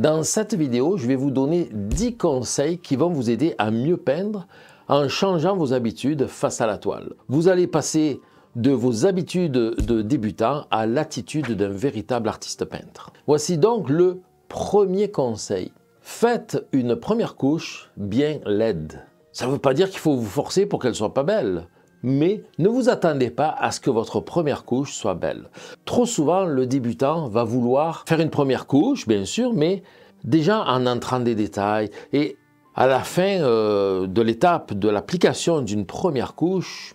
Dans cette vidéo, je vais vous donner 10 conseils qui vont vous aider à mieux peindre en changeant vos habitudes face à la toile. Vous allez passer de vos habitudes de débutant à l'attitude d'un véritable artiste peintre. Voici donc le premier conseil. Faites une première couche bien laide. Ça ne veut pas dire qu'il faut vous forcer pour qu'elle soit pas belle mais ne vous attendez pas à ce que votre première couche soit belle. Trop souvent, le débutant va vouloir faire une première couche, bien sûr, mais déjà en entrant des détails. Et à la fin euh, de l'étape de l'application d'une première couche,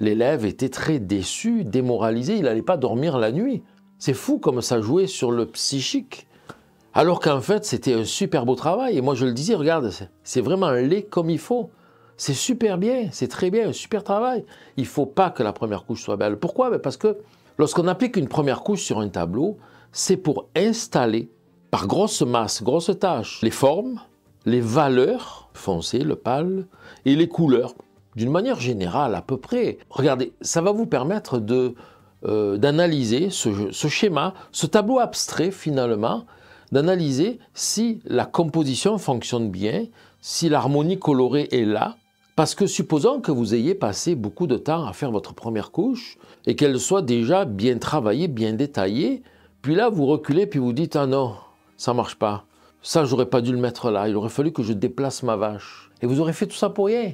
l'élève était très déçu, démoralisé, il n'allait pas dormir la nuit. C'est fou comme ça jouait sur le psychique. Alors qu'en fait, c'était un super beau travail. Et moi, je le disais, regarde, c'est vraiment laid comme il faut. C'est super bien, c'est très bien, un super travail. Il ne faut pas que la première couche soit belle. Pourquoi ben, Parce que lorsqu'on applique une première couche sur un tableau, c'est pour installer par grosse masse, grosse tâche, les formes, les valeurs, foncées, le pâle, et les couleurs, d'une manière générale à peu près. Regardez, ça va vous permettre de euh, d'analyser ce, schéma, ce tableau abstrait finalement, d'analyser si la composition fonctionne bien, si l'harmonie colorée est là, parce que supposons que vous ayez passé beaucoup de temps à faire votre première couche et qu'elle soit déjà bien travaillée, bien détaillée, puis là vous reculez puis vous dites ah non, ça ne marche pas. Ça j'aurais pas dû le mettre là, il aurait fallu que je déplace ma vache. Et vous aurez fait tout ça pour rien.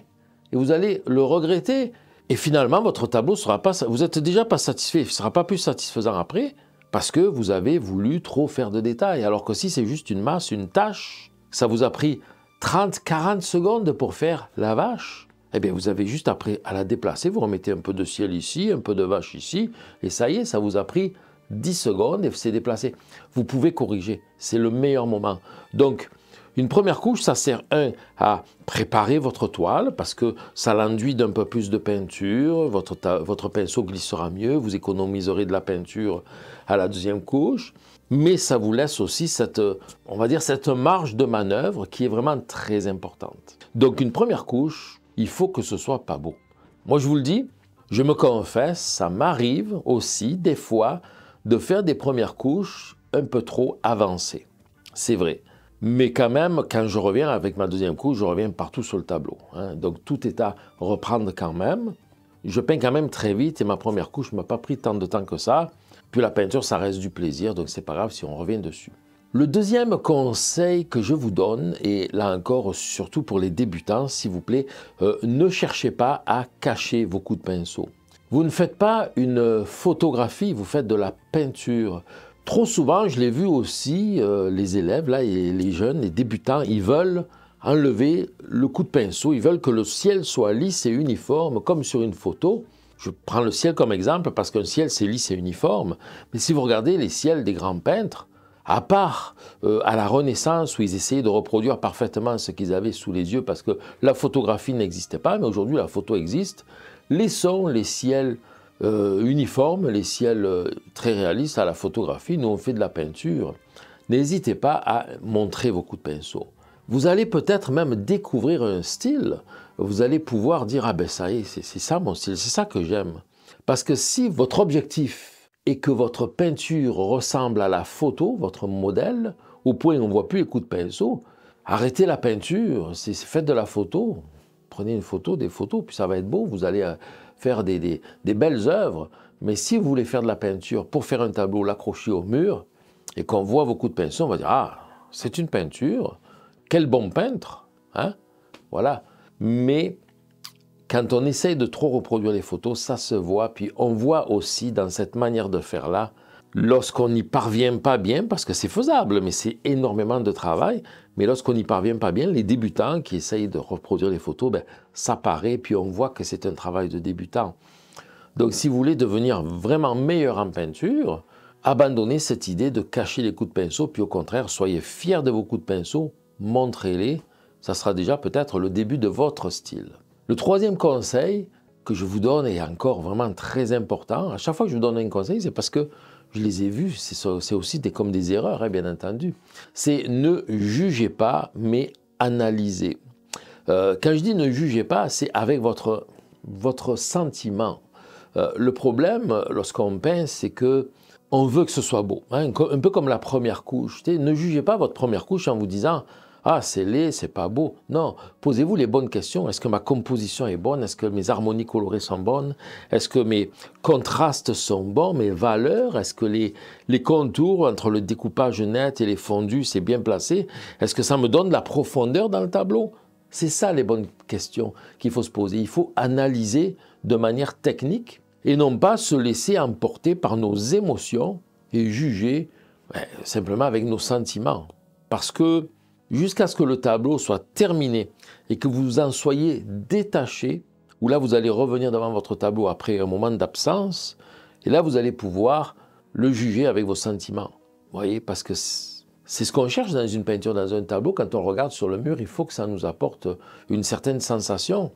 Et vous allez le regretter. Et finalement votre tableau sera pas, vous êtes déjà pas satisfait, il sera pas plus satisfaisant après parce que vous avez voulu trop faire de détails. Alors que si c'est juste une masse, une tâche, ça vous a pris 30-40 secondes pour faire la vache. Eh bien, vous avez juste après à la déplacer, vous remettez un peu de ciel ici, un peu de vache ici, et ça y est, ça vous a pris 10 secondes et c'est déplacé. Vous pouvez corriger, c'est le meilleur moment. Donc, une première couche, ça sert, un, à préparer votre toile, parce que ça l'enduit d'un peu plus de peinture, votre, votre pinceau glissera mieux, vous économiserez de la peinture à la deuxième couche mais ça vous laisse aussi cette, euh, on va dire, cette marge de manœuvre qui est vraiment très importante. Donc une première couche, il faut que ce soit pas beau. Moi, je vous le dis, je me confesse, ça m'arrive aussi des fois de faire des premières couches un peu trop avancées. C'est vrai. Mais quand même, quand je reviens avec ma deuxième couche, je reviens partout sur le tableau. Hein. Donc tout est à reprendre quand même. Je peins quand même très vite et ma première couche ne m'a pas pris tant de temps que ça. Puis la peinture, ça reste du plaisir, donc c'est pas grave si on revient dessus. Le deuxième conseil que je vous donne, et là encore surtout pour les débutants, s'il vous plaît, euh, ne cherchez pas à cacher vos coups de pinceau. Vous ne faites pas une photographie, vous faites de la peinture. Trop souvent, je l'ai vu aussi, euh, les élèves, là, et les jeunes, les débutants, ils veulent enlever le coup de pinceau, ils veulent que le ciel soit lisse et uniforme, comme sur une photo. Je prends le ciel comme exemple parce qu'un ciel, c'est lisse et uniforme. Mais si vous regardez les ciels des grands peintres, à part euh, à la Renaissance où ils essayaient de reproduire parfaitement ce qu'ils avaient sous les yeux parce que la photographie n'existait pas, mais aujourd'hui la photo existe, laissons les ciels euh, uniformes, les ciels euh, très réalistes à la photographie, nous on fait de la peinture. N'hésitez pas à montrer vos coups de pinceau. Vous allez peut-être même découvrir un style, vous allez pouvoir dire ah ben ça y est, c'est ça mon style, c'est ça que j'aime. Parce que si votre objectif est que votre peinture ressemble à la photo, votre modèle, au point où on ne voit plus les coups de pinceau, arrêtez la peinture, faites de la photo, prenez une photo, des photos, puis ça va être beau, vous allez euh, faire des, des belles œuvres. Mais si vous voulez faire de la peinture pour faire un tableau, l'accrocher au mur, et qu'on voit vos coups de pinceau, on va dire Ah, c'est une peinture, quel bon peintre hein? Voilà mais quand on essaye de trop reproduire les photos, ça se voit. Puis on voit aussi dans cette manière de faire là, lorsqu'on n'y parvient pas bien, parce que c'est faisable, mais c'est énormément de travail, mais lorsqu'on n'y parvient pas bien, les débutants qui essayent de reproduire les photos, ben, ça paraît, puis on voit que c'est un travail de débutant. Donc si vous voulez devenir vraiment meilleur en peinture, abandonnez cette idée de cacher les coups de pinceau, puis au contraire, soyez fiers de vos coups de pinceau, montrez-les, ça sera déjà peut-être le début de votre style. Le troisième conseil que je vous donne est encore vraiment très important. À chaque fois que je vous donne un conseil, c'est parce que je les ai vus, c'est aussi des, comme des erreurs, hein, bien entendu. C'est ne jugez pas, mais analysez. Euh, quand je dis ne jugez pas, c'est avec votre, votre sentiment. Euh, le problème, lorsqu'on pense, c'est que on veut que ce soit beau, hein, un peu comme la première couche. Ne jugez pas votre première couche en vous disant ah, c'est laid, c'est pas beau. Non, posez-vous les bonnes questions. Est-ce que ma composition est bonne Est-ce que mes harmonies colorées sont bonnes Est-ce que mes contrastes sont bons Mes valeurs Est-ce que les, les contours entre le découpage net et les fondus, c'est bien placé Est-ce que ça me donne la profondeur dans le tableau C'est ça les bonnes questions qu'il faut se poser. Il faut analyser de manière technique et non pas se laisser emporter par nos émotions et juger ben, simplement avec nos sentiments. Parce que jusqu'à ce que le tableau soit terminé et que vous en soyez détaché, où là vous allez revenir devant votre tableau après un moment d'absence, et là vous allez pouvoir le juger avec vos sentiments. Vous voyez, parce que c'est ce qu'on cherche dans une peinture, dans un tableau, quand on regarde sur le mur, il faut que ça nous apporte une certaine sensation.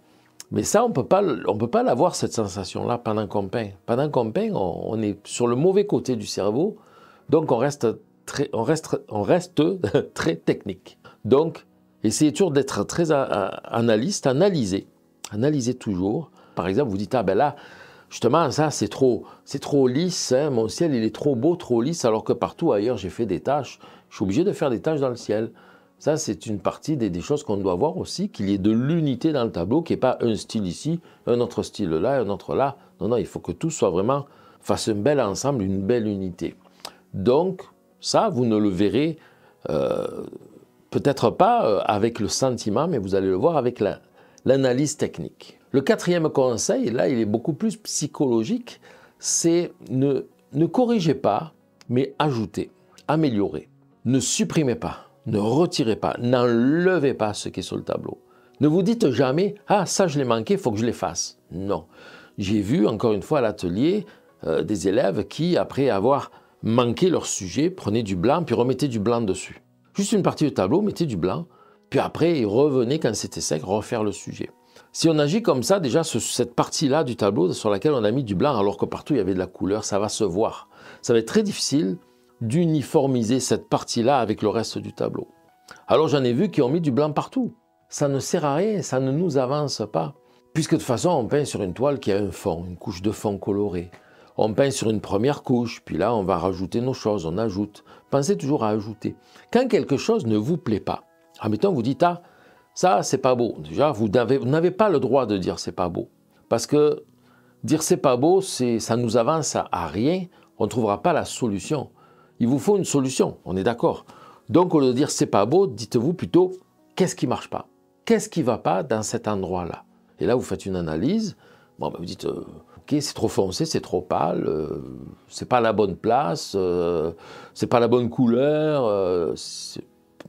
Mais ça, on ne peut pas l'avoir, cette sensation-là, pendant qu'on peint. Pendant qu'on peint, on, on, est sur le mauvais côté du cerveau, donc on reste très, on reste, on reste très technique. Donc, essayez toujours d'être très euh, euh, analyste, analysez, analysez toujours. Par exemple, vous dites, ah ben là, justement, ça c'est trop, c'est trop lisse, hein. mon ciel il est trop beau, trop lisse, alors que partout ailleurs j'ai fait des tâches, je suis obligé de faire des tâches dans le ciel. Ça, c'est une partie des, des choses qu'on doit voir aussi, qu'il y ait de l'unité dans le tableau, qu'il n'y ait pas un style ici, un autre style là, un autre là. Non, non, il faut que tout soit vraiment, fasse un bel ensemble, une belle unité. Donc, ça, vous ne le verrez euh, Peut-être pas euh, avec le sentiment, mais vous allez le voir avec l'analyse technique. Le quatrième conseil, là, il est beaucoup plus psychologique, c'est ne, corrigez pas, mais ajoutez, améliorez. Ne supprimez pas, ne retirez pas, n'enlevez pas ce qui est sur le tableau. Ne vous dites jamais Ah, ça, je l'ai manqué, il faut que je l'efface ». Non. J'ai vu, encore une fois, à l'atelier, euh, des élèves qui, après avoir manqué leur sujet, prenaient du blanc puis remettaient du blanc dessus juste une partie du tableau, mettez du blanc, puis après, il revenait quand c'était sec, refaire le sujet. Si on agit comme ça, déjà, cette partie-là du tableau sur laquelle on a mis du blanc, alors que partout il y avait de la couleur, ça va se voir. Ça va être très difficile d'uniformiser cette partie-là avec le reste du tableau. Alors j'en ai vu qui ont mis du blanc partout. Ça ne sert à rien, ça ne nous avance pas. Puisque de toute façon, on peint sur une toile qui a un fond, une couche de fond colorée. On peint sur une première couche, puis là on va rajouter nos choses, on ajoute. Pensez toujours à ajouter. Quand quelque chose ne vous plaît pas, admettons vous dites ah ça c'est pas beau. Déjà vous n'avez pas le droit de dire c'est pas beau parce que dire c'est pas beau, c'est ça nous avance à rien. On ne trouvera pas la solution. Il vous faut une solution, on est d'accord. Donc au lieu de dire c'est pas beau, dites-vous plutôt qu'est-ce qui marche pas, qu'est-ce qui va pas dans cet endroit là. Et là vous faites une analyse. Bon, ben, vous dites euh, c'est trop foncé, c'est trop pâle, euh, c'est pas la bonne place, euh, c'est pas la bonne couleur. Euh,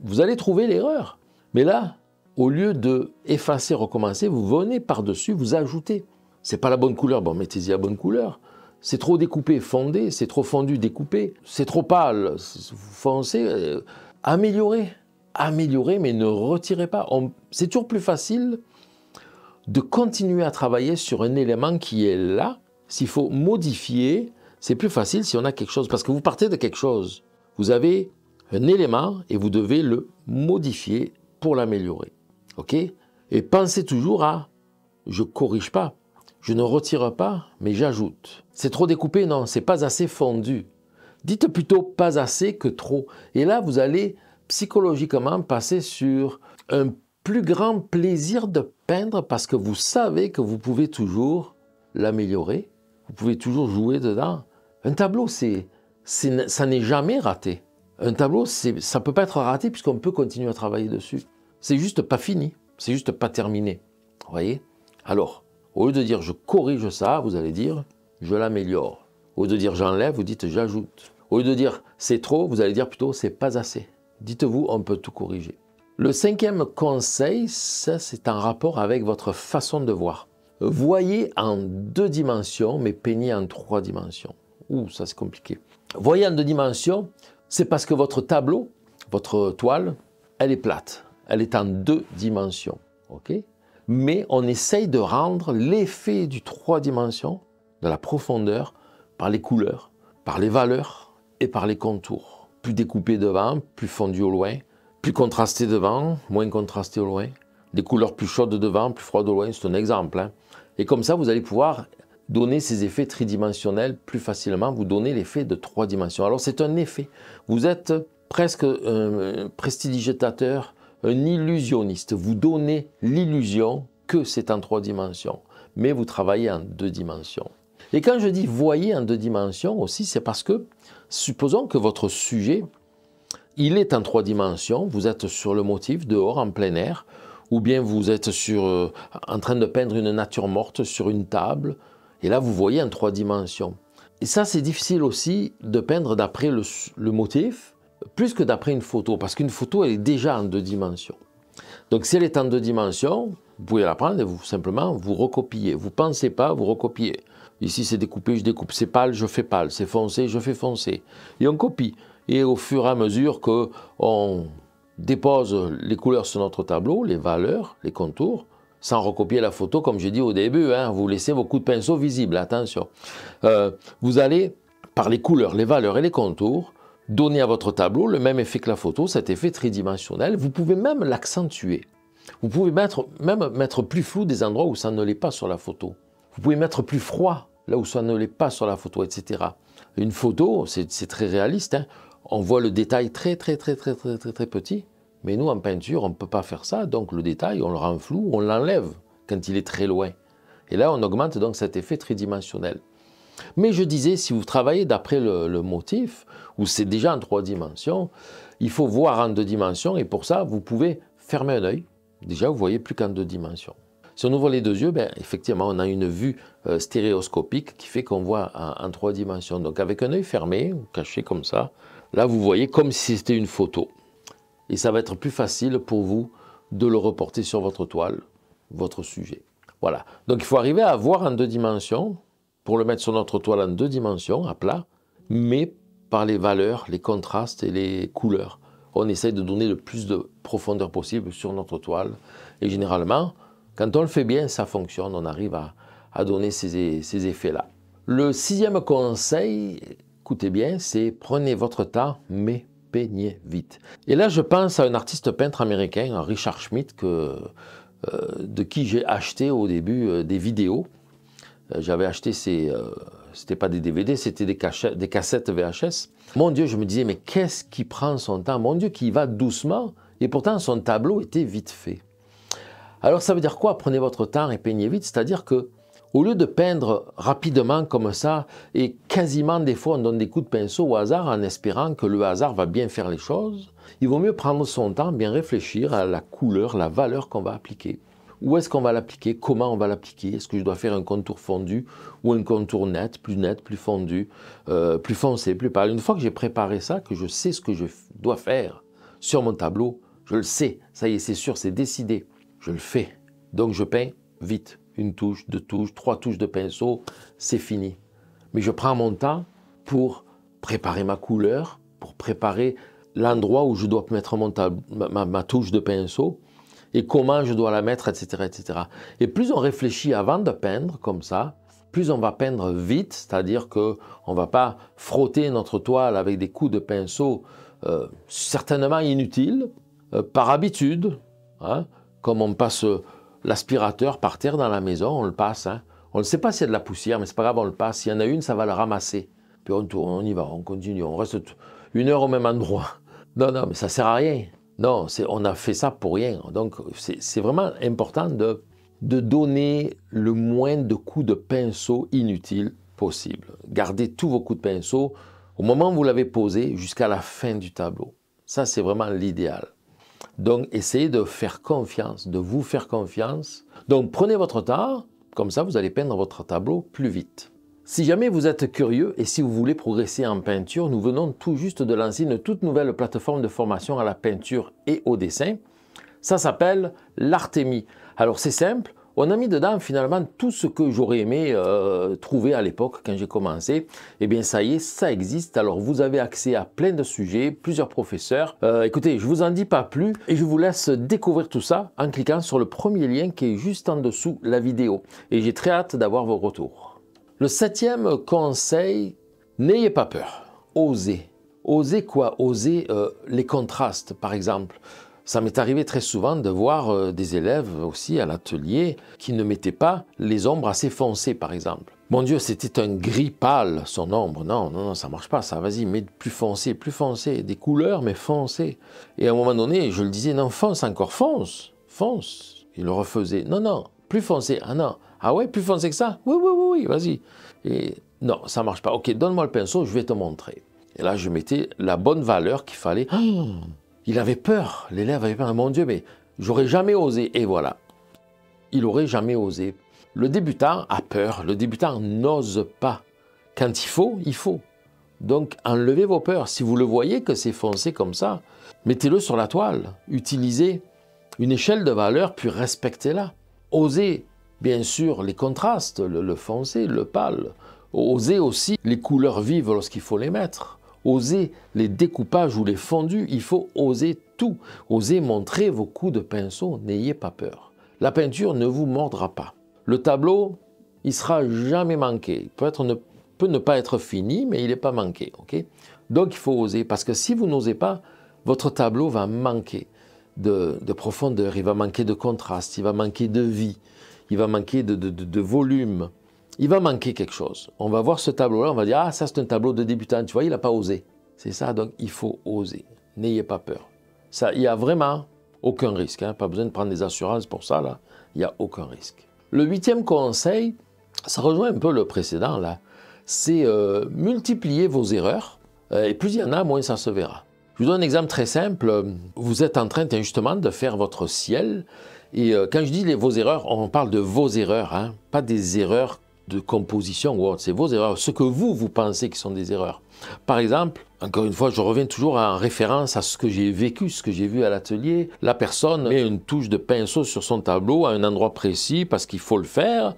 vous allez trouver l'erreur. Mais là, au lieu de effacer, recommencer, vous venez par-dessus, vous ajoutez. C'est pas la bonne couleur, bon, mettez-y la bonne couleur. C'est trop découpé, fondé, c'est trop fondu, découpé, c'est trop pâle, foncé, améliorez. Améliorez, mais ne retirez pas. C'est toujours plus facile de continuer à travailler sur un élément qui est là. S'il faut modifier, c'est plus facile si on a quelque chose, parce que vous partez de quelque chose. Vous avez un élément et vous devez le modifier pour l'améliorer. OK Et pensez toujours à je corrige pas, je ne retire pas, mais j'ajoute. C'est trop découpé Non, c'est pas assez fondu. Dites plutôt pas assez que trop. Et là, vous allez psychologiquement passer sur un plus grand plaisir de peindre parce que vous savez que vous pouvez toujours l'améliorer, vous pouvez toujours jouer dedans. Un tableau, c'est, ça n'est jamais raté. Un tableau, ça ne peut pas être raté puisqu'on peut continuer à travailler dessus. C'est juste pas fini, c'est juste pas terminé. Vous voyez Alors, au lieu de dire je corrige ça, vous allez dire je l'améliore. Au lieu de dire j'enlève, vous dites j'ajoute. Au lieu de dire c'est trop, vous allez dire plutôt c'est pas assez. Dites-vous on peut tout corriger. Le cinquième conseil, c'est en rapport avec votre façon de voir. Voyez en deux dimensions, mais peignez en trois dimensions. Ouh, ça c'est compliqué. Voyez en deux dimensions, c'est parce que votre tableau, votre toile, elle est plate. Elle est en deux dimensions. ok mais on essaye de rendre l'effet du trois dimensions, de la profondeur, par les couleurs, par les valeurs et par les contours. Plus découpé devant, plus fondu au loin, plus contrasté devant, moins contrasté au loin, des couleurs plus chaudes devant, plus froides au loin, c'est un exemple. Hein. Et comme ça, vous allez pouvoir donner ces effets tridimensionnels plus facilement, vous donner l'effet de trois dimensions. Alors c'est un effet, vous êtes presque un prestidigitateur, un illusionniste, vous donnez l'illusion que c'est en trois dimensions, mais vous travaillez en deux dimensions. Et quand je dis voyez en deux dimensions aussi, c'est parce que supposons que votre sujet il est en trois dimensions. Vous êtes sur le motif, dehors, en plein air, ou bien vous êtes euh, en train de peindre une nature morte sur une table, et là vous voyez en trois dimensions. Et ça, c'est difficile aussi de peindre d'après le, motif, plus que d'après une photo, parce qu'une photo, elle est déjà en deux dimensions. Donc si elle est en deux dimensions, vous pouvez la prendre et vous simplement vous recopiez. Vous pensez pas, vous recopiez. Ici, c'est découpé, je découpe. C'est pâle, je fais pâle. C'est foncé, je fais foncé. Et on copie. Et au fur et à mesure que on dépose les couleurs sur notre tableau, les valeurs, les contours, sans recopier la photo, comme j'ai dit au début, hein, vous laissez vos coups de pinceau visibles, attention. Euh, vous allez, par les couleurs, les valeurs et les contours, donner à votre tableau le même effet que la photo, cet effet tridimensionnel. Vous pouvez même l'accentuer. Vous pouvez mettre, même mettre plus flou des endroits où ça ne l'est pas sur la photo. Vous pouvez mettre plus froid là où ça ne l'est pas sur la photo, etc. Une photo, c'est très réaliste. Hein on voit le détail très, très, très, très, très, très, très petit. Mais nous, en peinture, on ne peut pas faire ça. Donc, le détail, on le rend flou, on l'enlève quand il est très loin. Et là, on augmente donc cet effet tridimensionnel. Mais je disais, si vous travaillez d'après le, motif, où c'est déjà en trois dimensions, il faut voir en deux dimensions. Et pour ça, vous pouvez fermer un œil. Déjà, vous voyez plus qu'en deux dimensions. Si on ouvre les deux yeux, ben, effectivement, on a une vue euh, stéréoscopique qui fait qu'on voit en, trois dimensions. Donc, avec un œil fermé, ou caché comme ça, Là, vous voyez comme si c'était une photo. Et ça va être plus facile pour vous de le reporter sur votre toile, votre sujet. Voilà. Donc il faut arriver à voir en deux dimensions, pour le mettre sur notre toile en deux dimensions, à plat, mais par les valeurs, les contrastes et les couleurs. On essaye de donner le plus de profondeur possible sur notre toile. Et généralement, quand on le fait bien, ça fonctionne, on arrive à, donner ces effets-là. Le sixième conseil, écoutez bien, c'est prenez votre temps, mais peignez vite. Et là, je pense à un artiste peintre américain, Richard Schmidt, que, euh, de qui j'ai acheté au début euh, des vidéos. Euh, j'avais acheté ces... c'était pas des DVD, c'était des, des, cassettes VHS. Mon Dieu, je me disais, mais qu'est-ce qui prend son temps Mon Dieu, qui va doucement. Et pourtant, son tableau était vite fait. Alors, ça veut dire quoi Prenez votre temps et peignez vite. C'est-à-dire que au lieu de peindre rapidement comme ça, et quasiment des fois on donne des coups de pinceau au hasard en espérant que le hasard va bien faire les choses, il vaut mieux prendre son temps, bien réfléchir à la couleur, la valeur qu'on va appliquer. Où est-ce qu'on va l'appliquer Comment on va l'appliquer Est-ce que je dois faire un contour fondu ou un contour net, plus net, plus fondu, euh, plus foncé, plus pâle Une fois que j'ai préparé ça, que je sais ce que je dois faire sur mon tableau, je le sais, ça y est, c'est sûr, c'est décidé, je le fais. Donc je peins vite une touche, deux touches, trois touches de pinceau, c'est fini. Mais je prends mon temps pour préparer ma couleur, pour préparer l'endroit où je dois mettre mon ma, touche de pinceau et comment je dois la mettre, etc., etc. Et plus on réfléchit avant de peindre comme ça, plus on va peindre vite, c'est-à-dire que on va pas frotter notre toile avec des coups de pinceau euh, certainement inutiles, euh, par habitude, hein, comme on passe l'aspirateur par terre dans la maison, on le passe. Hein. On ne sait pas s'il y a de la poussière, mais c'est pas grave, on le passe. S'il y en a une, ça va le ramasser. Puis on tourne, on y va, on continue, on reste une heure au même endroit. Non, non, mais ça sert à rien. Non, on a fait ça pour rien. Donc c'est vraiment important de, de donner le moins de coups de pinceau inutiles possible. Gardez tous vos coups de pinceau au moment où vous l'avez posé jusqu'à la fin du tableau. Ça, c'est vraiment l'idéal. Donc essayez de faire confiance, de vous faire confiance. Donc prenez votre temps, comme ça vous allez peindre votre tableau plus vite. Si jamais vous êtes curieux et si vous voulez progresser en peinture, nous venons tout juste de lancer une toute nouvelle plateforme de formation à la peinture et au dessin. Ça s'appelle l'artémie. Alors c'est simple, on a mis dedans finalement tout ce que j'aurais aimé euh, trouver à l'époque quand j'ai commencé. Eh bien ça y est, ça existe. Alors vous avez accès à plein de sujets, plusieurs professeurs. Euh, écoutez, je vous en dis pas plus et je vous laisse découvrir tout ça en cliquant sur le premier lien qui est juste en dessous la vidéo. Et j'ai très hâte d'avoir vos retours. Le septième conseil, n'ayez pas peur, osez. Osez quoi Osez euh, les contrastes par exemple. Ça m'est arrivé très souvent de voir euh, des élèves aussi à l'atelier qui ne mettaient pas les ombres assez foncées, par exemple. Mon Dieu, c'était un gris pâle, son ombre. Non, non, non, ça marche pas, ça. Vas-y, mets plus foncé, plus foncé. Des couleurs, mais foncé. Et à un moment donné, je le disais, non, fonce encore, fonce, fonce. Il le refaisait. Non, non, plus foncé. Ah non. Ah ouais, plus foncé que ça Oui, oui, oui, oui, vas-y. Et non, ça marche pas. Ok, donne-moi le pinceau, je vais te montrer. Et là, je mettais la bonne valeur qu'il fallait. Ah. Il avait peur, l'élève avait peur, mon Dieu, mais j'aurais jamais osé. Et voilà, il aurait jamais osé. Le débutant a peur, le débutant n'ose pas. Quand il faut, il faut. Donc enlevez vos peurs. Si vous le voyez que c'est foncé comme ça, mettez-le sur la toile. Utilisez une échelle de valeur, puis respectez-la. Osez, bien sûr, les contrastes, le, le foncé, le pâle. Osez aussi les couleurs vives lorsqu'il faut les mettre oser les découpages ou les fondus, il faut oser tout, oser montrer vos coups de pinceau, n'ayez pas peur. La peinture ne vous mordra pas. Le tableau, il sera jamais manqué. Il peut, être, ne, peut ne pas être fini, mais il n'est pas manqué. Donc il faut oser, parce que si vous n'osez pas, votre tableau va manquer de, profondeur, il va manquer de contraste, il va manquer de vie, il va manquer de volume il va manquer quelque chose. On va voir ce tableau-là, on va dire, ah, ça c'est un tableau de débutant, tu vois, il n'a pas osé. C'est ça, donc il faut oser. N'ayez pas peur. Ça, il n'y a vraiment aucun risque. Hein. Pas besoin de prendre des assurances pour ça, là. Il n'y a aucun risque. Le huitième conseil, ça rejoint un peu le précédent, là. C'est euh, multiplier vos erreurs. Euh, et plus il y en a, moins ça se verra. Je vous donne un exemple très simple. Vous êtes en train, justement, de faire votre ciel. Et euh, quand je dis les, vos erreurs, on parle de vos erreurs, hein. pas des erreurs de composition ou c'est vos erreurs, ce que vous, vous pensez qui sont des erreurs. Par exemple, encore une fois, je reviens toujours en référence à ce que j'ai vécu, ce que j'ai vu à l'atelier. La personne met une touche de pinceau sur son tableau à un endroit précis parce qu'il faut le faire.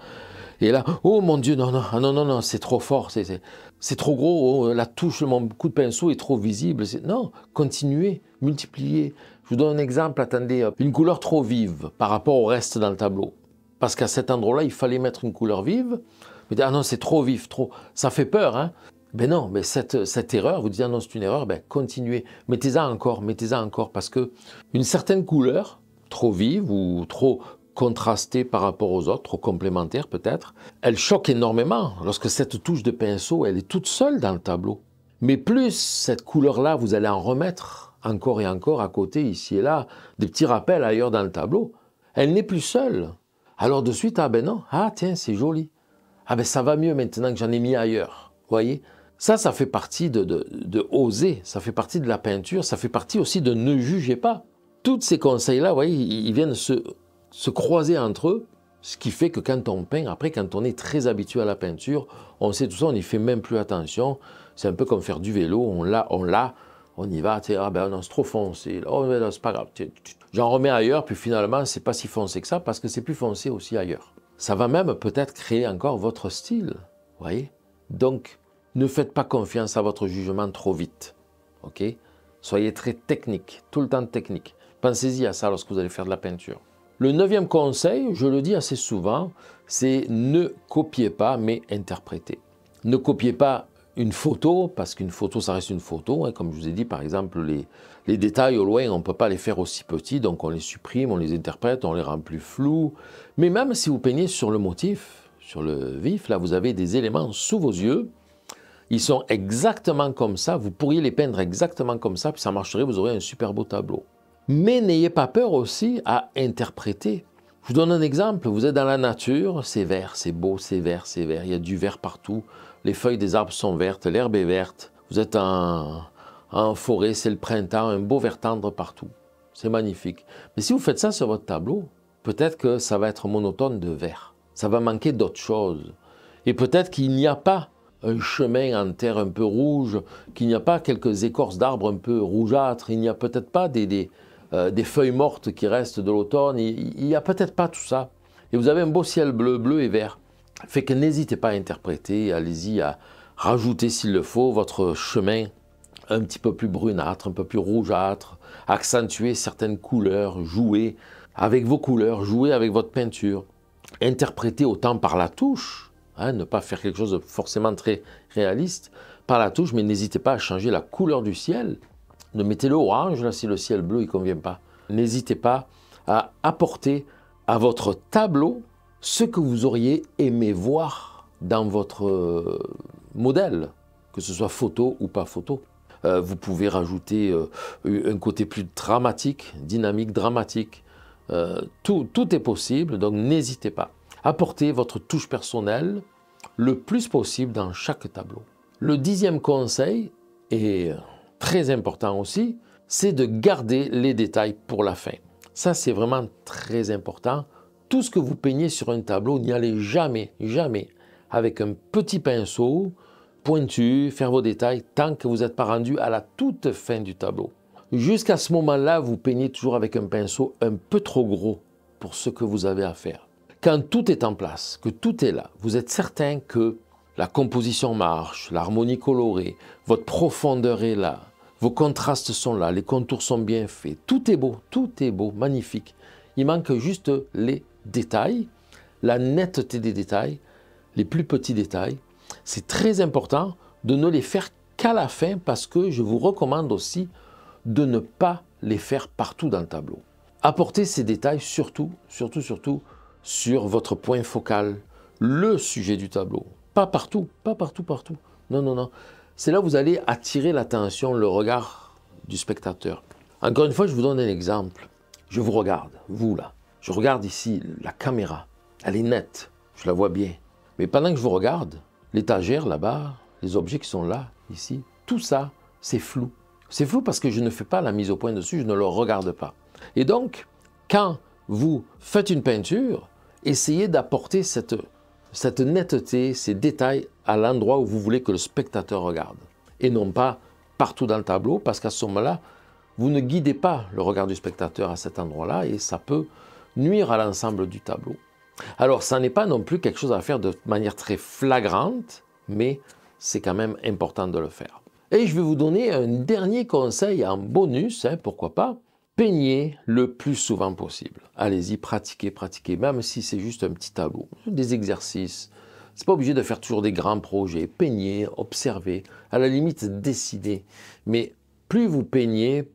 Et là, oh mon Dieu, non, non, ah non, non, non c'est trop fort, c'est trop gros, oh, la touche, mon coup de pinceau est trop visible. Non, continuez, multipliez. Je vous donne un exemple, attendez, une couleur trop vive par rapport au reste dans le tableau parce qu'à cet endroit-là, il fallait mettre une couleur vive. Mais ah non, c'est trop vif, trop, ça fait peur. Hein. Ben non, mais cette, erreur, vous dites ah non, c'est une erreur, ben continuez, mettez-en encore, mettez-en encore, parce que une certaine couleur, trop vive ou trop contrastée par rapport aux autres, trop complémentaire peut-être, elle choque énormément lorsque cette touche de pinceau, elle est toute seule dans le tableau. Mais plus cette couleur-là, vous allez en remettre encore et encore à côté, ici et là, des petits rappels ailleurs dans le tableau, elle n'est plus seule. Alors de suite, ah ben non, ah tiens, c'est joli. Ah ben ça va mieux maintenant que j'en ai mis ailleurs. vous Voyez Ça, ça fait partie de, de, oser, ça fait partie de la peinture, ça fait partie aussi de ne juger pas. Tous ces conseils-là, vous voyez, ils viennent se, se croiser entre eux, ce qui fait que quand on peint, après, quand on est très habitué à la peinture, on sait tout ça, on n'y fait même plus attention. C'est un peu comme faire du vélo, on l'a, on l'a, on y va, ah ben non, c'est trop foncé, oh, c'est pas grave, J'en remets ailleurs, puis finalement, c'est pas si foncé que ça parce que c'est plus foncé aussi ailleurs. Ça va même peut-être créer encore votre style, voyez Donc, ne faites pas confiance à votre jugement trop vite, ok Soyez très technique, tout le temps technique. Pensez-y à ça lorsque vous allez faire de la peinture. Le neuvième conseil, je le dis assez souvent, c'est ne copiez pas, mais interprétez. Ne copiez pas une photo, parce qu'une photo, ça reste une photo. Et hein. comme je vous ai dit, par exemple, les, les détails au loin, on ne peut pas les faire aussi petits, donc on les supprime, on les interprète, on les rend plus flous. Mais même si vous peignez sur le motif, sur le vif, là, vous avez des éléments sous vos yeux. Ils sont exactement comme ça. Vous pourriez les peindre exactement comme ça, puis ça marcherait, vous aurez un super beau tableau. Mais n'ayez pas peur aussi à interpréter je vous donne un exemple. Vous êtes dans la nature, c'est vert, c'est beau, c'est vert, c'est vert. Il y a du vert partout. Les feuilles des arbres sont vertes, l'herbe est verte. Vous êtes en, forêt, c'est le printemps, un beau vert tendre partout. C'est magnifique. Mais si vous faites ça sur votre tableau, peut-être que ça va être monotone de vert. Ça va manquer d'autres choses. Et peut-être qu'il n'y a pas un chemin en terre un peu rouge, qu'il n'y a pas quelques écorces d'arbres un peu rougeâtres, il n'y a peut-être pas des euh, des feuilles mortes qui restent de l'automne. Il n'y a peut-être pas tout ça. Et vous avez un beau ciel bleu, bleu et vert. Fait que n'hésitez pas à interpréter, allez-y à rajouter s'il le faut votre chemin un petit peu plus brunâtre, un peu plus rougeâtre, accentuer certaines couleurs, jouer avec vos couleurs, jouer avec votre peinture, interpréter autant par la touche, hein, ne pas faire quelque chose de forcément très réaliste, par la touche, mais n'hésitez pas à changer la couleur du ciel, ne mettez-le orange là, si le ciel bleu ne convient pas. N'hésitez pas à apporter à votre tableau ce que vous auriez aimé voir dans votre euh, modèle, que ce soit photo ou pas photo. Euh, vous pouvez rajouter euh, un côté plus dramatique, dynamique, dramatique. tout, tout est possible, donc n'hésitez pas. Apportez votre touche personnelle le plus possible dans chaque tableau. Le dixième conseil est très important aussi, c'est de garder les détails pour la fin. Ça, c'est vraiment très important. Tout ce que vous peignez sur un tableau, n'y allez jamais, jamais avec un petit pinceau pointu, faire vos détails tant que vous n'êtes pas rendu à la toute fin du tableau. Jusqu'à ce moment-là, vous peignez toujours avec un pinceau un peu trop gros pour ce que vous avez à faire. Quand tout est en place, que tout est là, vous êtes certain que la composition marche, l'harmonie colorée, votre profondeur est là, vos contrastes sont là, les contours sont bien faits, tout est beau, tout est beau, magnifique. Il manque juste les détails, la netteté des détails, les plus petits détails. C'est très important de ne les faire qu'à la fin parce que je vous recommande aussi de ne pas les faire partout dans le tableau. Apportez ces détails surtout, surtout, surtout sur votre point focal, le sujet du tableau. Pas partout, pas partout, partout. Non, non, non c'est là où vous allez attirer l'attention, le regard du spectateur. Encore une fois, je vous donne un exemple. Je vous regarde, vous là. Je regarde ici la caméra. Elle est nette. Je la vois bien. Mais pendant que je vous regarde, l'étagère là-bas, les objets qui sont là, ici, tout ça, c'est flou. C'est flou parce que je ne fais pas la mise au point dessus, je ne le regarde pas. Et donc, quand vous faites une peinture, essayez d'apporter cette, cette netteté, ces détails à l'endroit où vous voulez que le spectateur regarde, et non pas partout dans le tableau, parce qu'à ce moment-là, vous ne guidez pas le regard du spectateur à cet endroit-là, et ça peut nuire à l'ensemble du tableau. Alors, ça n'est pas non plus quelque chose à faire de manière très flagrante, mais c'est quand même important de le faire. Et je vais vous donner un dernier conseil en bonus, hein, pourquoi pas, peignez le plus souvent possible. Allez-y, pratiquez, pratiquez, même si c'est juste un petit tableau, des exercices, n'est pas obligé de faire toujours des grands projets, peigner, observer, à la limite décider. Mais plus vous peignez,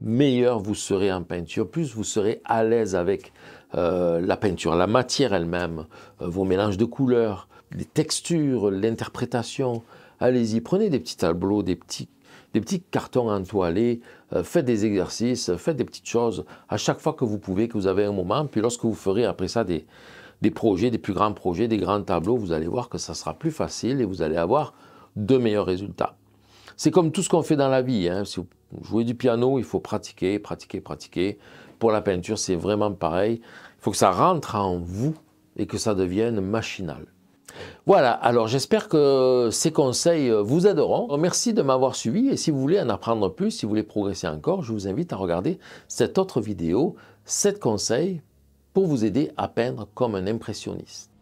meilleur vous serez en peinture, plus vous serez à l'aise avec euh, la peinture, la matière elle-même, euh, vos mélanges de couleurs, les textures, l'interprétation. Allez-y, prenez des petits tableaux, des petits, des petits cartons entoilés, euh, faites des exercices, faites des petites choses à chaque fois que vous pouvez, que vous avez un moment, puis lorsque vous ferez après ça des, des projets, des plus grands projets, des grands tableaux, vous allez voir que ça sera plus facile et vous allez avoir de meilleurs résultats. C'est comme tout ce qu'on fait dans la vie. Hein. Si vous jouez du piano, il faut pratiquer, pratiquer, pratiquer. Pour la peinture, c'est vraiment pareil. Il faut que ça rentre en vous et que ça devienne machinal. Voilà, alors j'espère que ces conseils vous aideront. Euh, merci de m'avoir suivi et si vous voulez en apprendre plus, si vous voulez progresser encore, je vous invite à regarder cette autre vidéo, 7 conseils pour vous aider à peindre comme un impressionniste.